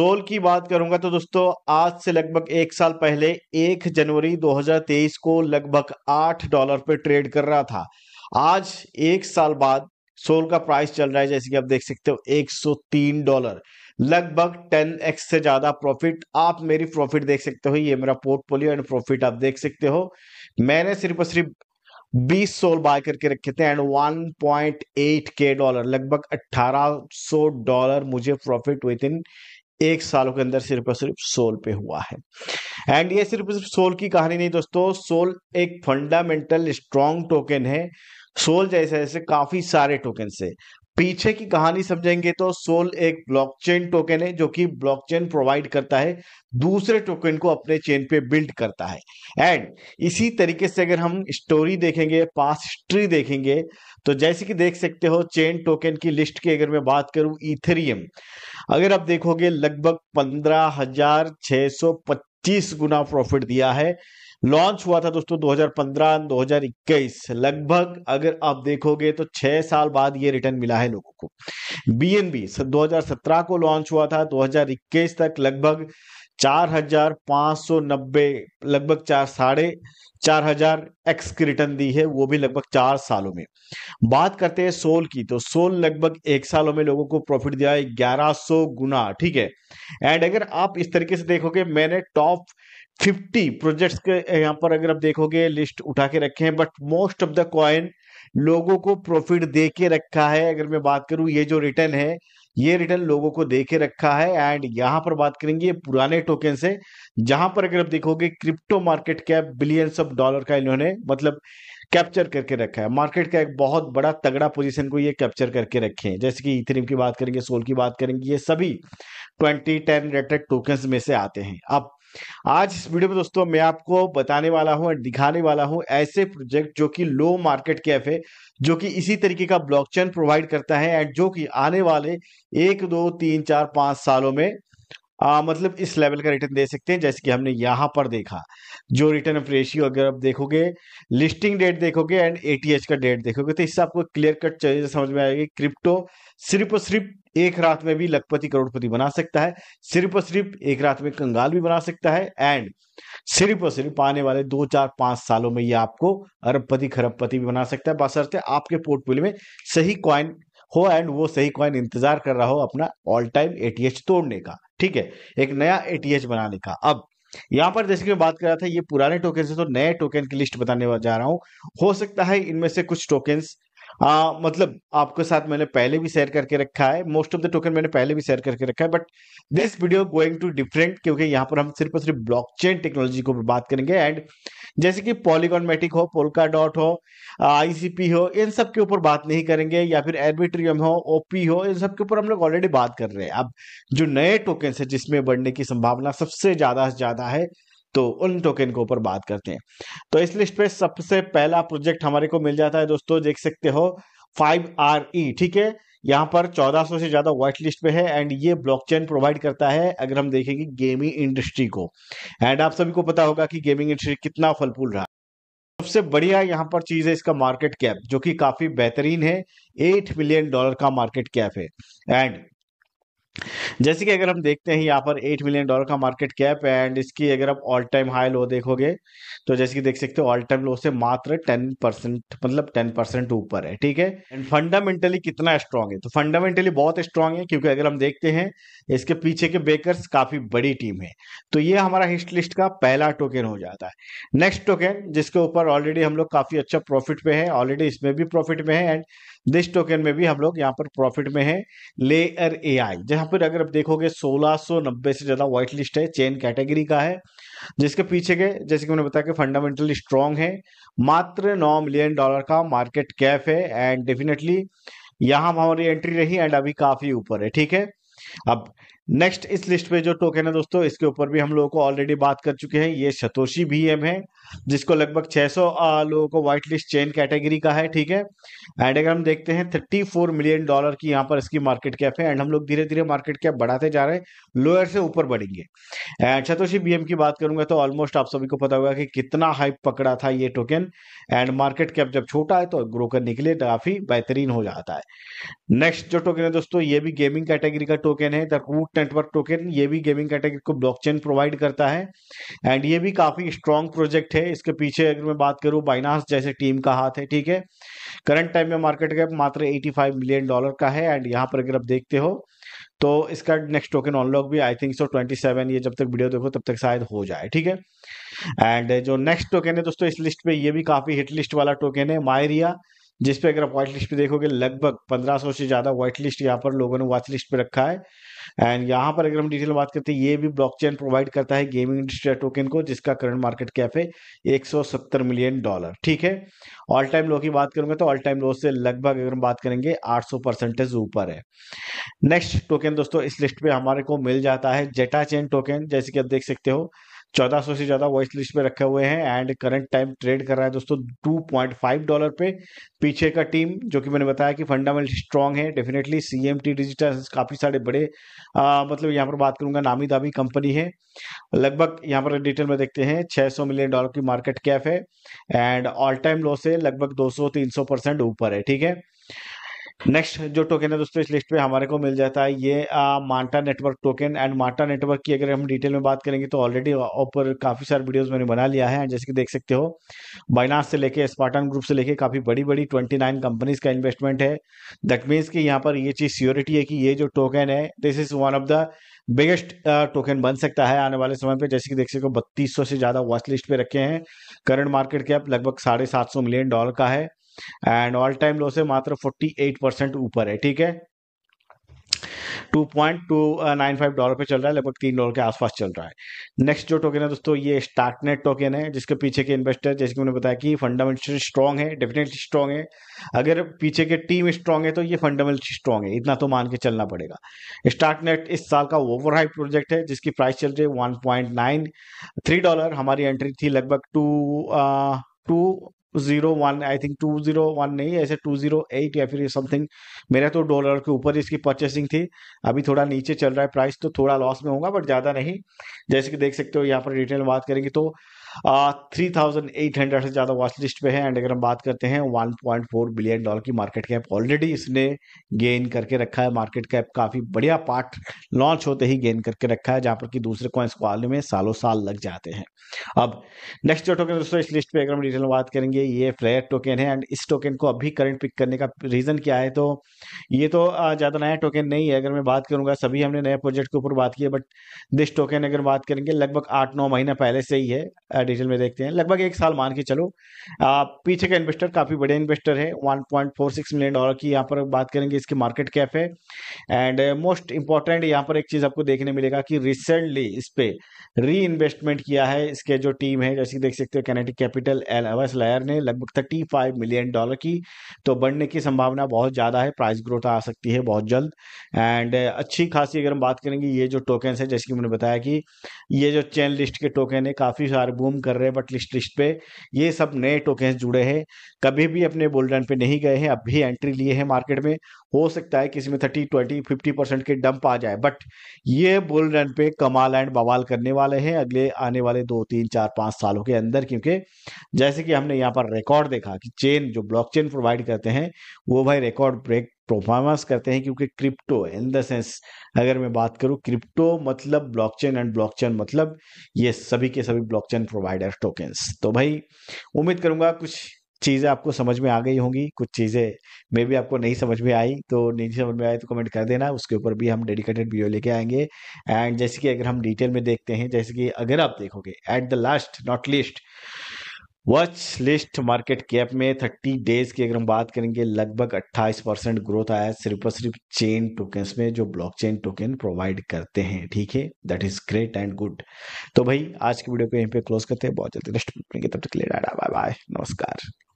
soul की बात करूंगा तो दोस्तों आज से लगभग एक साल पहले एक जनवरी 2023 को लगभग आठ डॉलर पे ट्रेड कर रहा था आज एक साल बाद सोल का प्राइस चल रहा है जैसे कि आप देख सकते हो 103 डॉलर लगभग 10x से ज्यादा प्रॉफिट आप मेरी प्रॉफिट देख सकते हो ये मेरा पोर्टफोलियो एंड प्रॉफिट आप देख सकते हो मैंने सिर्फ और सिर्फ बीस सोल बाय करके रखे थे एंड 1.8 के डॉलर लगभग 1800 डॉलर मुझे प्रॉफिट विद इन एक सालों के अंदर सिर्फ और सिर्फ सोल पे हुआ है एंड ये सिर्फ सिर्फ सोल की कहानी नहीं दोस्तों सोल एक फंडामेंटल स्ट्रॉन्ग टोकन है सोल जैसे जैसे काफी सारे टोकन है पीछे की कहानी समझेंगे तो सोल एक ब्लॉकचेन टोकन है जो कि ब्लॉकचेन प्रोवाइड करता है दूसरे टोकन को अपने चेन पे बिल्ड करता है एंड इसी तरीके से अगर हम स्टोरी देखेंगे पास हिस्ट्री देखेंगे तो जैसे कि देख सकते हो चेन टोकन की लिस्ट की अगर मैं बात करूं इथेरियम अगर आप देखोगे लगभग पंद्रह हजार सौ पच्चीस गुना प्रॉफिट दिया है लॉन्च हुआ था दोस्तों 2015 2021 लगभग अगर आप देखोगे तो छह साल बाद ये रिटर्न मिला है लोगों को बीएनबी 2017 को लॉन्च हुआ था 2021 तक लगभग 4590 लगभग चार साढ़े चार हजार एक्स की रिटर्न दी है वो भी लगभग चार सालों में बात करते हैं सोल की तो सोल लगभग एक सालों में लोगों को प्रॉफिट दिया है ग्यारह सौ गुना ठीक है एंड अगर आप इस तरीके से देखोगे मैंने टॉप फिफ्टी प्रोजेक्ट्स के यहाँ पर अगर आप देखोगे लिस्ट उठा के रखे हैं but most of the coin लोगों को प्रॉफिट दे के रखा है अगर मैं बात करूं ये जो रिटर्न है ये रिटर्न लोगों को दे के रखा है एंड यहां पर बात करेंगे पुराने टोकन से जहां पर अगर आप देखोगे crypto market cap billions of dollar का इन्होंने मतलब कैप्चर करके रखा है मार्केट का एक बहुत बड़ा तगड़ा पोजीशन को ये कैप्चर करके रखे हैं जैसे कि इथेरियम की बात करेंगे सोल की बात करेंगे ये सभी ट्वेंटी टेन रेटेड टोकन में से आते हैं अब आज इस वीडियो में दोस्तों मैं आपको बताने वाला हूं एंड दिखाने वाला हूं ऐसे प्रोजेक्ट जो कि लो मार्केट कैफ है जो कि इसी तरीके का ब्लॉकचेन प्रोवाइड करता है एंड जो कि आने वाले एक दो तीन चार पांच सालों में आ, मतलब इस लेवल का रिटर्न दे सकते हैं जैसे कि हमने यहाँ पर देखा जो रिटर्न ऑफ रेशियो अगर आप देखोगे लिस्टिंग डेट देखोगे एंड एटीएच का डेट देखोगे तो इससे आपको क्लियर कट चाहिए समझ में आएगी क्रिप्टो सिर्फ और सिर्फ एक रात में भी लखपति करोड़पति बना सकता है सिर्फ और सिर्फ एक रात में कंगाल भी बना सकता है एंड सिर्फ और सिर्फ आने वाले दो चार पांच सालों में ये आपको अरबपति खरबपति भी बना सकता है बासरते आपके पोर्टफोलियो में सही क्वाइन हो एंड वो सही क्वाइन इंतजार कर रहा हो अपना ऑल टाइम एटीएच तोड़ने का ठीक है एक नया एटीएच बनाने का अब यहां पर जैसे कि मैं बात कर रहा था ये पुराने टोकन से तो नए टोकन की लिस्ट बताने जा रहा हूं हो सकता है इनमें से कुछ टोकन आ, मतलब आपके साथ मैंने पहले भी शेयर करके रखा है मोस्ट ऑफ द टोकन मैंने पहले भी शेयर करके रखा है but this video going to different क्योंकि यहाँ पर हम सिर्फ और सिर्फ ब्लॉक चेन टेक्नोलॉजी को बात करेंगे एंड जैसे कि मेटिक हो पोलका डॉट हो आईसीपी हो इन सब के ऊपर बात नहीं करेंगे या फिर एर्बिट्रियम हो ओपी हो इन सब के ऊपर हम लोग ऑलरेडी बात कर रहे हैं अब जो नए टोकन है जिसमें बढ़ने की संभावना सबसे ज्यादा से ज्यादा है तो उन टोकन के ऊपर बात करते हैं तो इस लिस्ट पे सबसे पहला प्रोजेक्ट हमारे को मिल जाता है दोस्तों देख सकते हो फाइव आर ई ठीक है यहाँ पर 1400 से ज्यादा व्हाइट लिस्ट पे है एंड ये ब्लॉकचेन प्रोवाइड करता है अगर हम देखेंगे गेमिंग इंडस्ट्री को एंड आप सभी को पता होगा कि गेमिंग इंडस्ट्री कितना फलफूल रहा सबसे बढ़िया यहाँ पर चीज है इसका मार्केट कैप जो कि काफी बेहतरीन है एट मिलियन डॉलर का मार्केट कैप है एंड जैसे कि अगर हम देखते हैं यहाँ पर एट मिलियन डॉलर का मार्केट कैप है एंड इसकी अगर आप ऑल टाइम हाई लो देखोगे तो जैसे कि देख सकते हो ऑल टाइम लो से मात्र टेन परसेंट मतलब टेन परसेंट ऊपर है ठीक है एंड फंडामेंटली कितना स्ट्रांग है तो फंडामेंटली बहुत स्ट्रांग है क्योंकि अगर हम देखते हैं इसके पीछे के बेकर्स काफी बड़ी टीम है तो ये हमारा हिस्ट लिस्ट का पहला टोकन हो जाता है नेक्स्ट टोकन जिसके ऊपर ऑलरेडी हम लोग काफी अच्छा प्रॉफिट पे है ऑलरेडी इसमें भी प्रॉफिट में है एंड दिस टोकन में भी हम लोग यहाँ पर प्रॉफिट में है लेयर ए आई जहाँ पर अगर आप देखोगे सोलह से ज़्यादा व्हाइट लिस्ट है चेन कैटेगरी का है जिसके पीछे के जैसे कि मैंने बताया कि फंडामेंटली स्ट्रांग है मात्र नौ मिलियन डॉलर का मार्केट कैप है एंड डेफिनेटली यहाँ हमारी एंट्री रही एंड अभी काफ़ी ऊपर है ठीक है अब नेक्स्ट इस लिस्ट पे जो टोकन है दोस्तों इसके ऊपर भी हम लोगों को ऑलरेडी बात कर चुके हैं ये सतोशी बीएम है जिसको लगभग 600 लोगों को व्हाइट लिस्ट चेन कैटेगरी का है ठीक है एंड अगर हम देखते हैं 34 मिलियन डॉलर की यहाँ पर इसकी मार्केट कैप है एंड हम लोग धीरे धीरे मार्केट कैप बढ़ाते जा रहे हैं लोअर से ऊपर बढ़ेंगे एंड सतोशी बी की बात करूंगा तो ऑलमोस्ट आप सभी को पता होगा कि कितना हाइप पकड़ा था ये टोकन एंड मार्केट कैप जब छोटा है तो ग्रो करने के लिए काफी बेहतरीन हो जाता है नेक्स्ट जो टोकन है दोस्तों ये भी गेमिंग कैटेगरी का टोकन है द रूट नेटवर्क टोकन ये भी गेमिंग कैटेगरी को ब्लॉकचेन प्रोवाइड करता है एंड ये भी काफी स्ट्रॉन्ग प्रोजेक्ट है इसके पीछे अगर मैं बात करूं बाइनास जैसे टीम का हाथ है ठीक है करंट टाइम में मार्केट कैप मात्र 85 मिलियन डॉलर का है एंड यहाँ पर अगर आप देखते हो तो इसका नेक्स्ट टोकन ऑनलॉक भी I think so twenty seven ये जब तक वीडियो देखो तब तक शायद हो जाए ठीक है एंड जो नेक्स्ट टोकन है दोस्तों इस लिस्ट पे ये भी काफी हिट लिस्ट वाला टोकन है मायरिया जिसपे अगर आप व्हाइट लिस्ट पे देखोगे लगभग 1500 से ज्यादा व्हाइट लिस्ट यहाँ पर लोगों ने वॉच लिस्ट पे रखा है एंड यहाँ पर अगर हम डिटेल बात करते हैं ये भी ब्लॉकचेन प्रोवाइड करता है गेमिंग इंडस्ट्री टोकन को जिसका करंट मार्केट कैप है 170 मिलियन डॉलर ठीक है ऑल टाइम लो की बात करूंगा तो ऑल टाइम लो से लगभग अगर हम बात करेंगे 800 परसेंटेज ऊपर है नेक्स्ट टोकन दोस्तों इस लिस्ट पे हमारे को मिल जाता है जेटा चेन टोकन जैसे कि आप देख सकते हो सौ से ज्यादा वॉइस लिस्ट में रखे हुए हैं एंड करंट टाइम ट्रेड कर रहा है दोस्तों फाइव डॉलर पे पीछे का टीम जो कि मैंने बताया कि फंडामेंटल स्ट्रांग है definitely C M T digital काफी सारे बड़े आ, मतलब यहाँ पर बात करूंगा नामी दामी कंपनी है लगभग यहाँ पर डिटेल में देखते हैं 600 मिलियन डॉलर की मार्केट कैप है एंड ऑल टाइम लो से लगभग 200-300 परसेंट ऊपर है ठीक है नेक्स्ट जो टोकन है दोस्तों इस लिस्ट पे हमारे को मिल जाता है ये Manta network token and Manta network की अगर हम डिटेल में बात करेंगे तो ऑलरेडी ऊपर काफ़ी सारे वीडियोस मैंने बना लिया है जैसे कि देख सकते हो बाइनास से लेके स्पार्टन ग्रुप से लेके काफ़ी बड़ी बड़ी ट्वेंटी नाइन कंपनीज का इन्वेस्टमेंट है दैट मीन्स की यहाँ पर ये चीज़ सियोरिटी है कि ये जो टोकन है this is one of the biggest token बन सकता है आने वाले समय पे जैसे कि देख सकते हो बत्तीस से ज़्यादा वॉच लिस्ट पे रखे हैं करंट मार्केट कैप लगभग साढ़े सात सौ मिलियन डॉलर का है एंड ऑल टाइम लो से मात्र 48 परसेंट ऊपर है ठीक है 2.295 डॉलर पे चल रहा है लगभग तीन डॉलर के आसपास चल रहा है नेक्स्ट जो टोकन है दोस्तों ये स्टार्कनेट टोकन है जिसके पीछे के इन्वेस्टर जैसे कि मैंने बताया कि फंडामेंटल स्ट्रॉन्ग है डेफिनेटली स्ट्रॉन्ग है अगर पीछे के टीम स्ट्रॉन्ग है तो ये फंडामेंटली स्ट्रॉन्ग है इतना तो मान के चलना पड़ेगा स्टार्कनेट इस साल का ओवर हाइप प्रोजेक्ट है जिसकी प्राइस चल रही है वन डॉलर हमारी एंट्री थी लगभग two two uh, zero one I think two zero one नहीं ऐसे टू जीरो एट या फिर समथिंग मेरा तो डॉलर के ऊपर इसकी परचेसिंग थी अभी थोड़ा नीचे चल रहा है प्राइस तो थोड़ा लॉस में होगा बट ज़्यादा नहीं जैसे कि देख सकते हो यहाँ पर डिटेल बात करेंगे तो थ्री थाउजेंड एट हंड्रेड से ज़्यादा वॉच लिस्ट पे है एंड अगर हम बात करते हैं one point four billion dollar की मार्केट कैप ऑलरेडी इसने गेन करके रखा है मार्केट कैप काफ़ी बढ़िया पार्ट लॉन्च होते ही गेन करके रखा है जहां पर कि दूसरे कॉइन्स को आने में सालों साल लग जाते हैं अब नेक्स्ट जो टोकन दोस्तों इस लिस्ट पे अगर हम डिटेल बात करेंगे ये फ्लेयर टोकन है एंड इस टोकन को अभी करंट पिक करने का रीज़न क्या है तो ये तो ज़्यादा नया टोकन नहीं है अगर मैं बात करूंगा सभी हमने नए प्रोजेक्ट के ऊपर बात की है बट दिस टोकन अगर बात करेंगे लगभग आठ नौ महीना पहले से ही है डिटेल में देखते हैं लगभग एक साल मान के चलो पीछे का इन्वेस्टर काफ़ी बड़े इन्वेस्टर है 1.46 मिलियन डॉलर की यहाँ पर बात करेंगे इसकी मार्केट कैप है एंड मोस्ट इंपॉर्टेंट यहाँ पर एक चीज़ आपको देखने मिलेगा कि रिसेंटली इस पे री इन्वेस्टमेंट किया है इसके जो टीम है जैसे देख सकते हो कैनेटिक कैपिटल एल एवस लायर ने लगभग थर्टी फाइव मिलियन डॉलर की तो बढ़ने की संभावना बहुत ज़्यादा है प्राइस ग्रोथ आ सकती है बहुत जल्द एंड अच्छी खासी अगर हम बात करेंगे ये जो टोकन है जैसे कि मैंने बताया कि ये जो चेन लिस्ट के टोकन है काफ़ी सारे बूम कर रहे हैं बट लिस्ट लिस्ट पे ये सब नए टोकन जुड़े हैं कभी भी अपने बोल्ड रन पे नहीं गए हैं अब भी एंट्री लिए हैं मार्केट में हो सकता है किसी में थर्टी ट्वेंटी फिफ्टी परसेंट के डंप आ जाए बट ये बोल्ड रन पे कमाल एंड बवाल करने वाले हैं अगले आने वाले दो तीन चार पाँच सालों के अंदर क्योंकि जैसे कि हमने यहाँ पर रिकॉर्ड देखा कि चेन जो ब्लॉक प्रोवाइड करते हैं वो भाई रिकॉर्ड ब्रेक परफॉर्मेंस करते हैं क्योंकि क्रिप्टो इन द सेंस अगर मैं बात करूं क्रिप्टो मतलब ब्लॉकचेन एंड ब्लॉकचेन मतलब ये सभी के सभी ब्लॉकचेन प्रोवाइडर टोकन्स तो भाई उम्मीद करूंगा कुछ चीज़ें आपको समझ में आ गई होंगी कुछ चीज़ें मे भी आपको नहीं समझ में आई तो नहीं समझ में आई तो कमेंट कर देना उसके ऊपर भी हम डेडिकेटेड वीडियो लेके आएंगे एंड जैसे कि अगर हम डिटेल में देखते हैं जैसे कि अगर आप देखोगे at the last not list watch list market cap में 30 डेज की अगर हम बात करेंगे लगभग 28 परसेंट ग्रोथ आया सिर्फ और सिर्फ चेन टोकन में जो ब्लॉक चेन टोकन प्रोवाइड करते हैं ठीक है that is great and good तो भाई आज की वीडियो को यहीं पे क्लोज करते हैं बहुत जल्दी नेक्स्ट तब तक के लिए बाय बाय नमस्कार